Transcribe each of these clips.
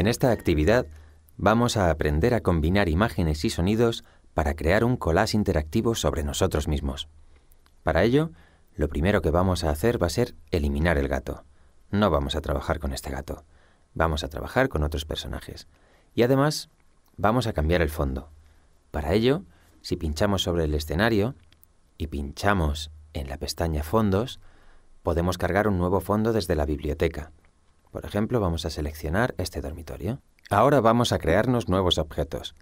En esta actividad vamos a aprender a combinar imágenes y sonidos para crear un collage interactivo sobre nosotros mismos. Para ello, lo primero que vamos a hacer va a ser eliminar el gato. No vamos a trabajar con este gato vamos a trabajar con otros personajes. Y además, vamos a cambiar el fondo. Para ello, si pinchamos sobre el escenario y pinchamos en la pestaña Fondos, podemos cargar un nuevo fondo desde la biblioteca. Por ejemplo, vamos a seleccionar este dormitorio. Ahora vamos a crearnos nuevos objetos.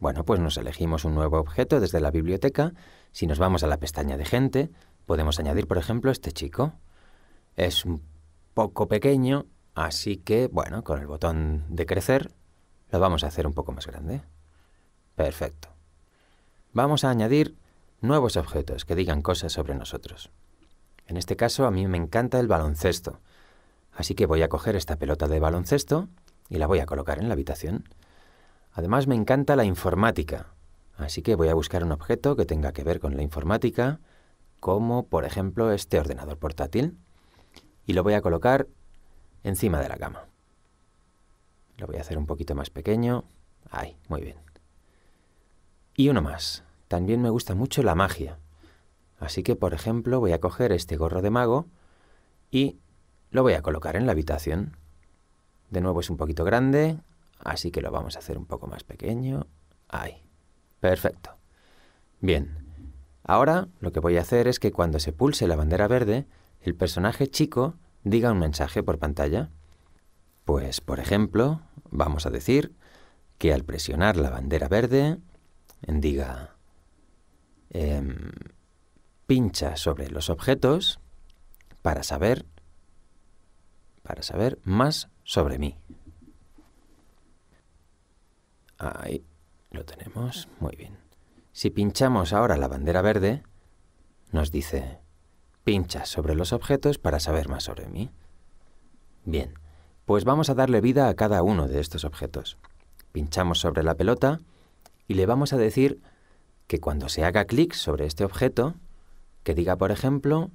Bueno, pues nos elegimos un nuevo objeto desde la biblioteca. Si nos vamos a la pestaña de gente, podemos añadir, por ejemplo, este chico. Es un poco pequeño Así que, bueno, con el botón de crecer lo vamos a hacer un poco más grande. Perfecto. Vamos a añadir nuevos objetos que digan cosas sobre nosotros. En este caso a mí me encanta el baloncesto, así que voy a coger esta pelota de baloncesto y la voy a colocar en la habitación. Además me encanta la informática, así que voy a buscar un objeto que tenga que ver con la informática, como por ejemplo este ordenador portátil, y lo voy a colocar encima de la cama. Lo voy a hacer un poquito más pequeño. Ahí, muy bien. Y uno más. También me gusta mucho la magia. Así que, por ejemplo, voy a coger este gorro de mago y lo voy a colocar en la habitación. De nuevo es un poquito grande, así que lo vamos a hacer un poco más pequeño. Ahí. Perfecto. Bien. Ahora lo que voy a hacer es que cuando se pulse la bandera verde, el personaje chico diga un mensaje por pantalla? Pues, por ejemplo, vamos a decir que al presionar la bandera verde, diga, em, pincha sobre los objetos para saber, para saber más sobre mí. Ahí lo tenemos, muy bien. Si pinchamos ahora la bandera verde, nos dice, Pinchas sobre los objetos para saber más sobre mí. Bien, pues vamos a darle vida a cada uno de estos objetos. Pinchamos sobre la pelota y le vamos a decir que cuando se haga clic sobre este objeto, que diga, por ejemplo,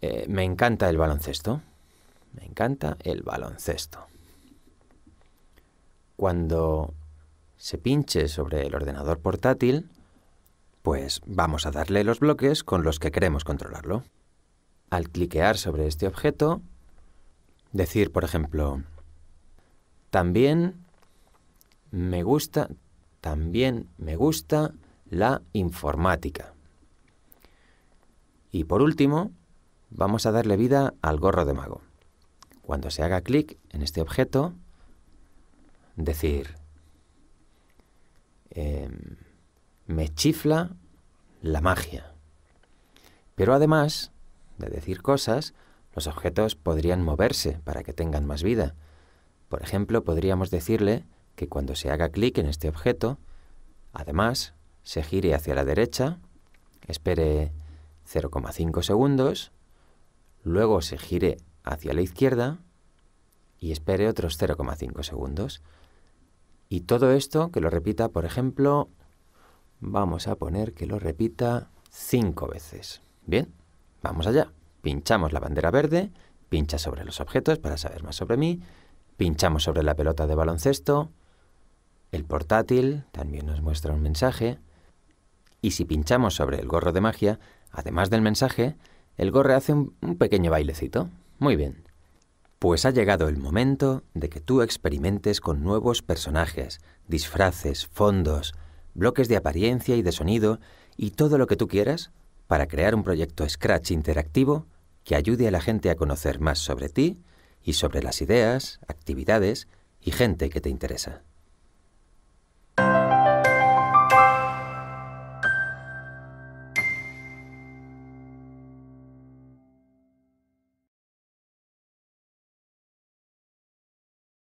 eh, me encanta el baloncesto. Me encanta el baloncesto. Cuando se pinche sobre el ordenador portátil, pues vamos a darle los bloques con los que queremos controlarlo al cliquear sobre este objeto, decir, por ejemplo, también me gusta, también me gusta la informática. Y por último, vamos a darle vida al gorro de mago. Cuando se haga clic en este objeto, decir, em, me chifla la magia. Pero además, de decir cosas, los objetos podrían moverse para que tengan más vida. Por ejemplo, podríamos decirle que cuando se haga clic en este objeto, además, se gire hacia la derecha, espere 0,5 segundos, luego se gire hacia la izquierda y espere otros 0,5 segundos. Y todo esto que lo repita, por ejemplo, vamos a poner que lo repita 5 veces. ¿Bien? Vamos allá. Pinchamos la bandera verde, pincha sobre los objetos para saber más sobre mí, pinchamos sobre la pelota de baloncesto, el portátil también nos muestra un mensaje, y si pinchamos sobre el gorro de magia, además del mensaje, el gorro hace un, un pequeño bailecito. Muy bien. Pues ha llegado el momento de que tú experimentes con nuevos personajes, disfraces, fondos, bloques de apariencia y de sonido y todo lo que tú quieras para crear un proyecto Scratch interactivo que ayude a la gente a conocer más sobre ti y sobre las ideas, actividades y gente que te interesa.